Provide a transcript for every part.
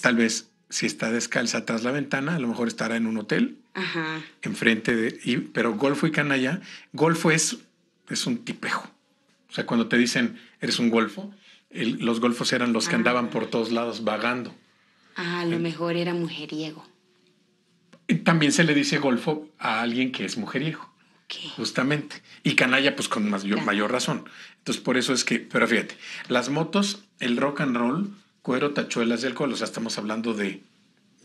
Tal vez si está descalza tras la ventana, a lo mejor estará en un hotel. Ajá. Enfrente de. pero golfo y canalla, golfo es, es un tipejo. O sea, cuando te dicen eres un golfo, los golfos eran los que ah, andaban por todos lados vagando. Ah, a lo mejor era mujeriego. También se le dice golfo a alguien que es mujeriego. Justamente. Y canalla, pues con mayor, mayor razón. Entonces, por eso es que, pero fíjate, las motos, el rock and roll, cuero, tachuelas de alcohol. O sea, estamos hablando de,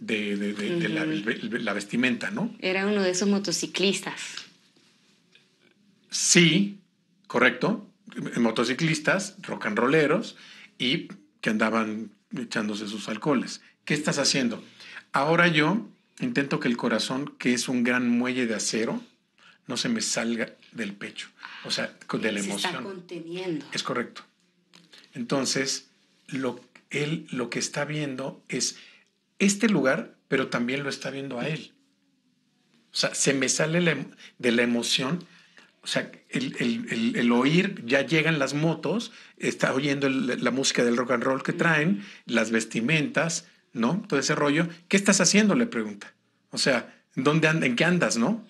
de, la, vestimenta, ¿no? Era uno de esos motociclistas. Sí, correcto. Motociclistas, rock and rolleros y que andaban echándose sus alcoholes. ¿Qué estás haciendo? Ahora yo intento que el corazón, que es un gran muelle de acero, no se me salga del pecho, o sea, de la se emoción. Está conteniendo. Es correcto. Entonces, lo que él lo que está viendo es este lugar, pero también lo está viendo a él. O sea, se me sale de la emoción. O sea, el, oír, ya llegan las motos, está oyendo la música del rock and roll que traen, las vestimentas, ¿no? Todo ese rollo. ¿Qué estás haciendo? Le pregunta. O sea, ¿dónde ¿en qué andas, no?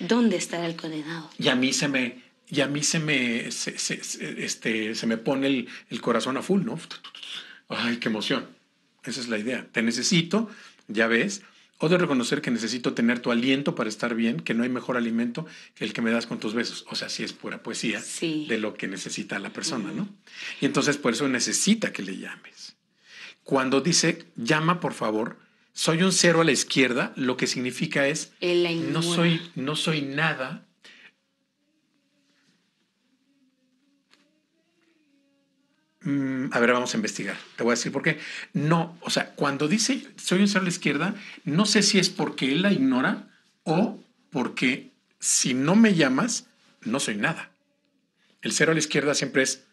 ¿Dónde está el condenado? Y a mí se me, y a mí se me, este, se me pone el, corazón a full, ¿no? ay, qué emoción. Esa es la idea. Te necesito, ya ves, o de reconocer que necesito tener tu aliento para estar bien, que no hay mejor alimento que el que me das con tus besos. O sea, sí es pura poesía de lo que necesita la persona, ¿no? Y entonces por eso necesita que le llames. Cuando dice, llama por favor, soy un cero a la izquierda, lo que significa es, no soy, no soy nada Mm, a ver, vamos a investigar. Te voy a decir por qué. No, o sea, cuando dice soy un cero a la izquierda, no sé si es porque él la ignora o porque si no me llamas, no soy nada. El cero a la izquierda siempre es,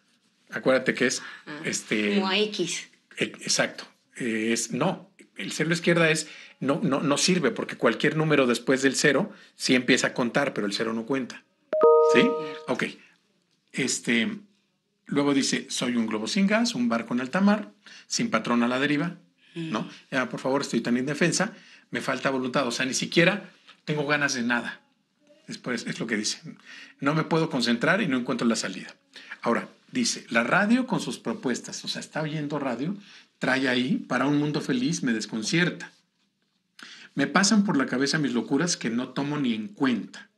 acuérdate que es ah, este. X. E, exacto. Es no. El cero a la izquierda es no, no, no sirve, porque cualquier número después del cero sí empieza a contar, pero el cero no cuenta. ¿Sí? Ok. Este. Luego dice, soy un globo sin gas, un barco en alta mar, sin patrón a la deriva, mm. ¿no? por favor, estoy tan indefensa, me falta voluntad, o sea, ni siquiera tengo ganas de nada. Después es lo que dice, no me puedo concentrar y no encuentro la salida. Ahora, dice, la radio con sus propuestas, o sea, está oyendo radio, trae ahí, para un mundo feliz me desconcierta. Me pasan por la cabeza mis locuras que no tomo ni en cuenta.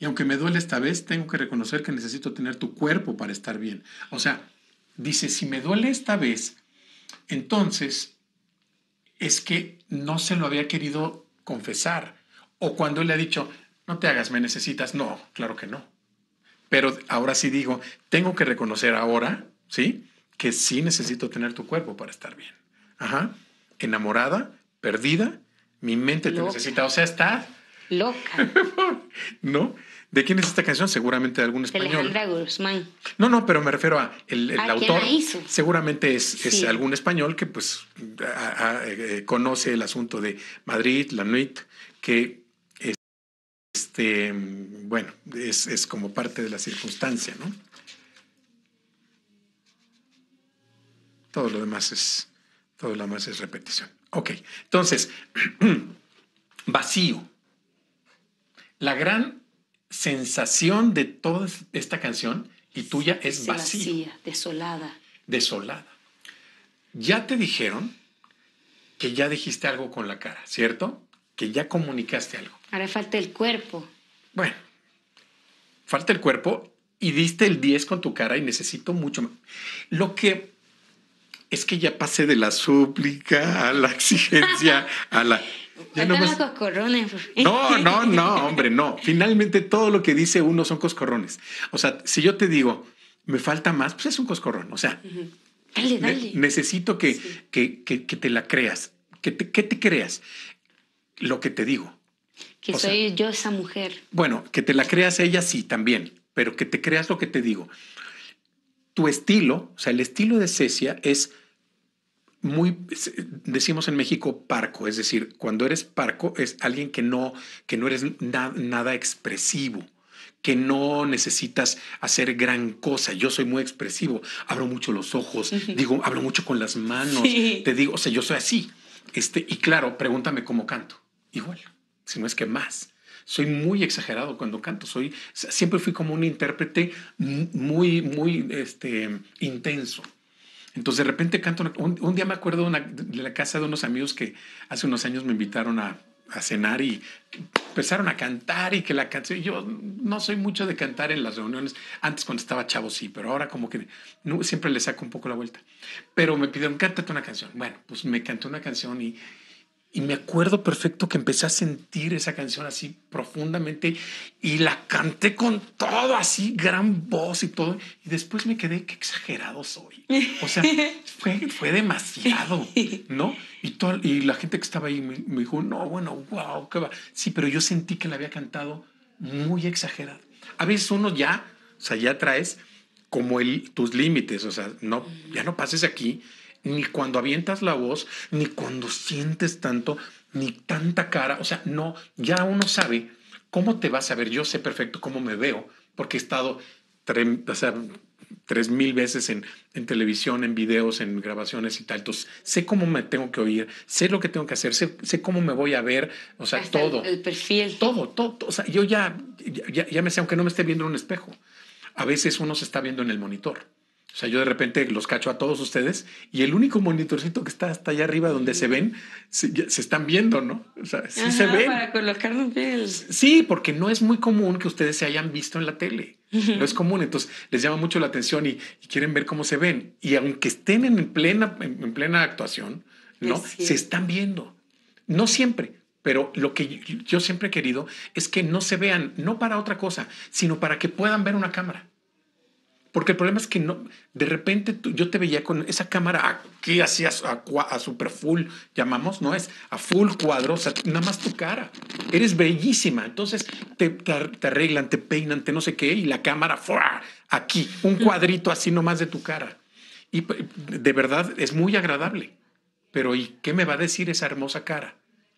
Y aunque me duele esta vez, tengo que reconocer que necesito tener tu cuerpo para estar bien. O sea, dice, si me duele esta vez, entonces es que no se lo había querido confesar. O cuando él le ha dicho, no te hagas, me necesitas. No, claro que no. Pero ahora sí digo, tengo que reconocer ahora, ¿sí? Que sí necesito tener tu cuerpo para estar bien. Ajá. Enamorada, perdida, mi mente te necesita. O sea, está Loca. ¿No? ¿De quién es esta canción? Seguramente de algún español. Alejandra Guzmán. No, no, pero me refiero a el, autor. Seguramente es, algún español que pues eh, conoce el asunto de Madrid, la NUIT, que este, bueno, es, es como parte de la circunstancia, ¿no? Todo lo demás es, todo lo demás es repetición. Ok, entonces, vacío la gran sensación de toda esta canción y tuya es, vacía. desolada. Desolada. Ya te dijeron que ya dijiste algo con la cara, ¿cierto? Que ya comunicaste algo. Ahora falta el cuerpo. Bueno, falta el cuerpo y diste el 10 con tu cara y necesito mucho más. Lo que es que ya pasé de la súplica a la exigencia, a la no, no, no, hombre, no. Finalmente todo lo que dice uno son coscorrones. O sea, si yo te digo, me falta más, pues es un coscorrón. O sea, dale, dale. necesito que, que, te la creas, que te, te creas lo que te digo. Que soy yo esa mujer. Bueno, que te la creas ella sí también, pero que te creas lo que te digo. Tu estilo, o sea, el estilo de Cecia es muy, decimos en México parco, es decir, cuando eres parco es alguien que no, que no eres nada expresivo que no necesitas hacer gran cosa. Yo soy muy expresivo, abro mucho los ojos, digo, hablo mucho con las manos, te digo, o sea, yo soy así. Este, y claro, pregúntame cómo canto. Igual, si no es que más. Soy muy exagerado cuando canto, soy siempre fui como un intérprete muy muy este intenso. Entonces de repente canto, un, día me acuerdo de, la casa de unos amigos que hace unos años me invitaron a, cenar y empezaron a cantar y que la canción, yo no soy mucho de cantar en las reuniones, antes cuando estaba chavo sí, pero ahora como que siempre le saco un poco la vuelta, pero me pidieron, cántate una canción, bueno, pues me cantó una canción y y me acuerdo perfecto que empecé a sentir esa canción así profundamente y la canté con todo, así, gran voz y todo. Y después me quedé, qué exagerado soy. O sea, fue, fue demasiado, ¿no? Y, todo, y la gente que estaba ahí me, dijo, no, bueno, wow, qué va. Sí, pero yo sentí que la había cantado muy exagerado. A veces uno ya, o sea, ya traes como el, tus límites, o sea, no, ya no pases aquí ni cuando avientas la voz, ni cuando sientes tanto, ni tanta cara. O sea, no, ya uno sabe cómo te vas a ver. Yo sé perfecto cómo me veo, porque he estado tres mil veces en, televisión, en videos, en grabaciones y tal. Entonces, sé cómo me tengo que oír, sé lo que tengo que hacer, sé, cómo me voy a ver, o sea, todo. El, perfil. Todo, todo, O sea, yo ya, ya, ya me sé, aunque no me esté viendo en un espejo. A veces uno se está viendo en el monitor o sea, yo de repente los cacho a todos ustedes y el único monitorcito que está hasta allá arriba donde se ven, se, están viendo, ¿no? O sea, sí se ven. Para colocarlos bien. Sí, porque no es muy común que ustedes se hayan visto en la tele. No es común, entonces les llama mucho la atención y, quieren ver cómo se ven. Y aunque estén en plena, en, plena actuación, ¿no? Se están viendo. No siempre, pero lo que yo siempre he querido es que no se vean, no para otra cosa, sino para que puedan ver una cámara. Porque el problema es que no, de repente yo te veía con esa cámara aquí, así a, super full, llamamos, no es a full cuadro, o sea, nada más tu cara. Eres bellísima. Entonces te, te, arreglan, te peinan, te no sé qué, y la cámara ¡fua! aquí, un cuadrito así nomás de tu cara. Y de verdad es muy agradable. Pero ¿y qué me va a decir esa hermosa cara?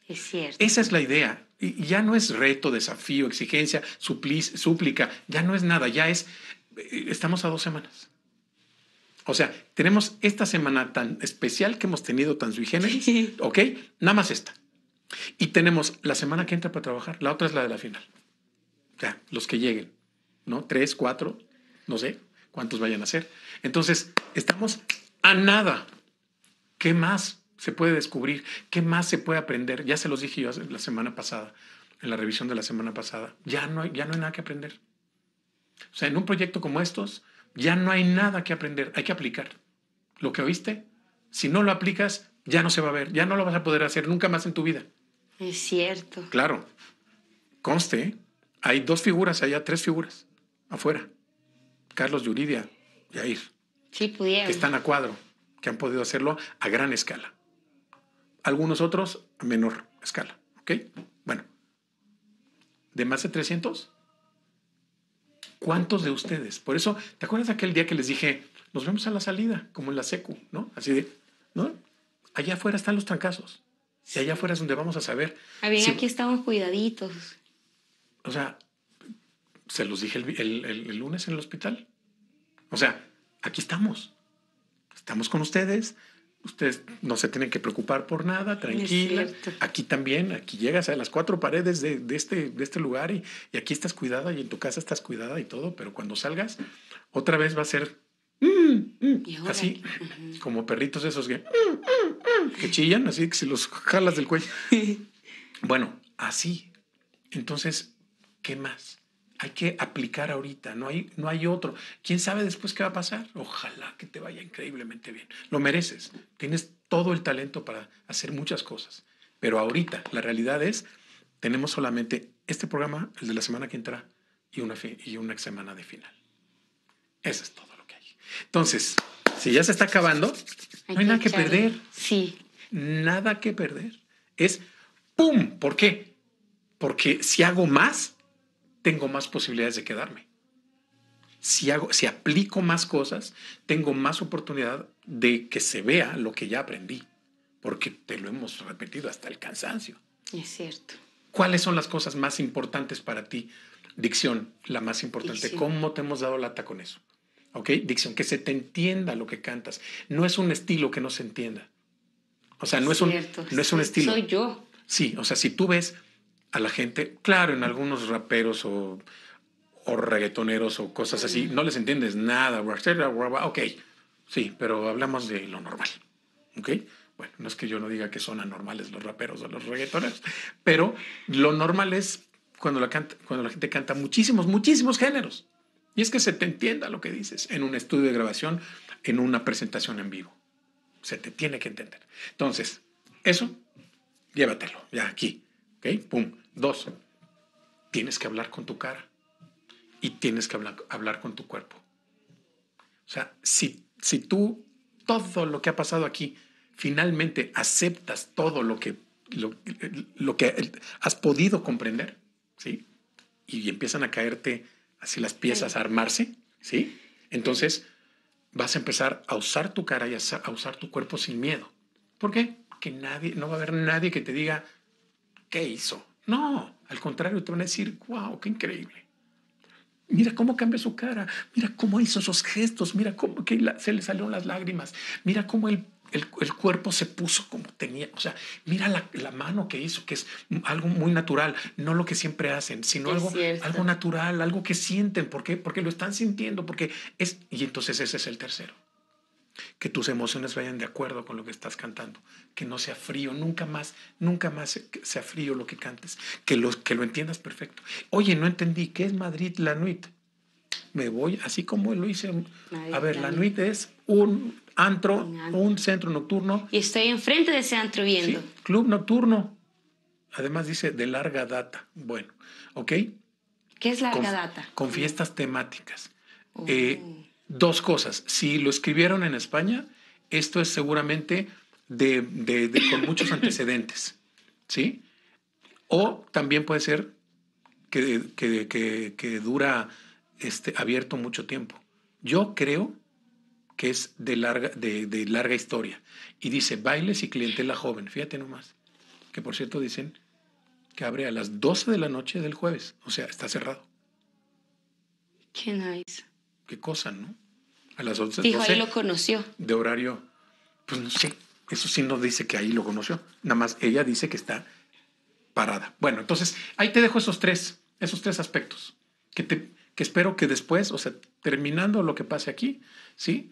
Es cierto. Esa es la idea. Y ya no es reto, desafío, exigencia, súplica, ya no es nada, ya es estamos a dos semanas. O sea, tenemos esta semana tan especial que hemos tenido tan sui ¿ok? Nada más esta. Y tenemos la semana que entra para trabajar, la otra es la de la final. Ya, los que lleguen, ¿no? Tres, cuatro, no sé cuántos vayan a ser. Entonces, estamos a nada. ¿Qué más se puede descubrir? ¿Qué más se puede aprender? Ya se los dije yo la semana pasada, en la revisión de la semana pasada. Ya no ya no hay nada que aprender. O sea, en un proyecto como estos ya no hay nada que aprender, hay que aplicar. Lo que oíste, si no lo aplicas, ya no se va a ver, ya no lo vas a poder hacer nunca más en tu vida. Es cierto. Claro. Conste, hay dos figuras allá, tres figuras afuera. Carlos Yuridia, Yair. Sí, pudieron. Que están a cuadro, que han podido hacerlo a gran escala. Algunos otros a menor escala. ¿Ok? Bueno. ¿De más de 300? ¿Cuántos de ustedes? Por eso, ¿te acuerdas aquel día que les dije, nos vemos a la salida, como en la secu, ¿no? Así de, ¿no? Allá afuera están los trancazos. Y allá afuera es donde vamos a saber. A ah, bien, aquí estamos cuidaditos. O sea, se los dije el lunes en el hospital. O sea, aquí estamos. Estamos con ustedes, Ustedes no se tienen que preocupar por nada, tranquila. Aquí también, aquí llegas a las cuatro paredes de, de este, este lugar y, aquí estás cuidada y en tu casa estás cuidada y todo, pero cuando salgas, otra vez va a ser mm, mm", así, como perritos esos que, mm, que chillan, así que si los jalas del cuello. bueno, así. Entonces, ¿qué más? hay que aplicar ahorita, no hay, no hay otro. ¿Quién sabe después qué va a pasar? Ojalá que te vaya increíblemente bien. Lo mereces, tienes todo el talento para hacer muchas cosas, pero ahorita la realidad es, tenemos solamente este programa, el de la semana que entra, y una, y una semana de final. Eso es todo lo que hay. Entonces, si ya se está acabando, no hay nada que perder. Sí. Nada que perder. Es ¡pum! ¿Por qué? Porque si hago más, tengo más posibilidades de quedarme. Si, hago, si aplico más cosas, tengo más oportunidad de que se vea lo que ya aprendí, porque te lo hemos repetido hasta el cansancio. Es cierto. ¿Cuáles son las cosas más importantes para ti? Dicción, la más importante. ¿Cómo te hemos dado lata con eso? ¿Ok? Dicción, que se te entienda lo que cantas. No es un estilo que no se entienda. O sea, no es, un, no es un estilo. Soy yo. Sí, o sea, si tú ves a la gente. Claro, en algunos raperos o, o reggaetoneros o cosas así, no les entiendes nada. Ok, sí, pero hablamos de lo normal. ¿Ok? Bueno, no es que yo no diga que son anormales los raperos o los reggaetoneros, pero lo normal es cuando la, canta, cuando la gente canta muchísimos, muchísimos géneros. Y es que se te entienda lo que dices en un estudio de grabación, en una presentación en vivo. Se te tiene que entender. Entonces, eso, llévatelo, ya aquí. Pum. Dos, tienes que hablar con tu cara y tienes que hablar, con tu cuerpo. O sea, si, si tú todo lo que ha pasado aquí, finalmente aceptas todo lo que, que has podido comprender, ¿sí? Y empiezan a caerte así las piezas, a armarse, ¿sí? Entonces vas a empezar a usar tu cara y a usar tu cuerpo sin miedo. ¿Por qué? Que nadie, no va a haber nadie que te diga, ¿qué hizo? No, al contrario, te van a decir, wow, qué increíble. Mira cómo cambia su cara, mira cómo hizo esos gestos, mira cómo que se le salieron las lágrimas, mira cómo el, cuerpo se puso como tenía, o sea, mira la, mano que hizo, que es algo muy natural, no lo que siempre hacen, sino algo, algo natural, algo que sienten, ¿por Porque lo están sintiendo, porque es, y entonces ese es el tercero que tus emociones vayan de acuerdo con lo que estás cantando, que no sea frío, nunca más, nunca más sea frío lo que cantes, que lo, que lo entiendas perfecto. Oye, no entendí, ¿qué es Madrid la Nuit? Me voy, así como lo hice. a ver, la Nuit es un antro, un centro nocturno. Y estoy enfrente de ese antro viendo. club nocturno. Además dice de larga data. Bueno, ¿ok? ¿Qué es larga data? Con fiestas temáticas. Oh. Eh, dos cosas. Si lo escribieron en España, esto es seguramente de, con muchos antecedentes, ¿sí? O también puede ser que, dura este, abierto mucho tiempo. Yo creo que es de larga, de, de larga historia. Y dice bailes y clientela joven. Fíjate nomás. Que por cierto dicen que abre a las 12 de la noche del jueves. O sea, está cerrado. Qué nice qué cosa, ¿no? A las 11. Dijo, ahí lo conoció. De horario, pues no sé. Eso sí no dice que ahí lo conoció. Nada más ella dice que está parada. Bueno, entonces ahí te dejo esos tres, esos tres aspectos que te que espero que después, o sea, terminando lo que pase aquí, ¿sí?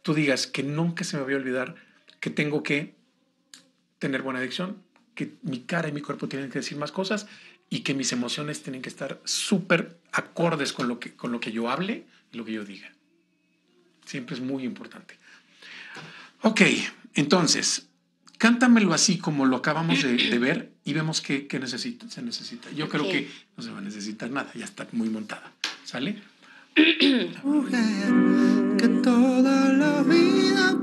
Tú digas que nunca se me voy a olvidar que tengo que tener buena adicción, que mi cara y mi cuerpo tienen que decir más cosas y que mis emociones tienen que estar súper acordes con lo, que, con lo que yo hable y lo que yo diga. Siempre es muy importante. Ok, entonces, cántamelo así como lo acabamos de, ver y vemos qué, necesita, se necesita. Yo creo que no se va a necesitar nada, ya está muy montada. ¿Sale? Mujer que toda la vida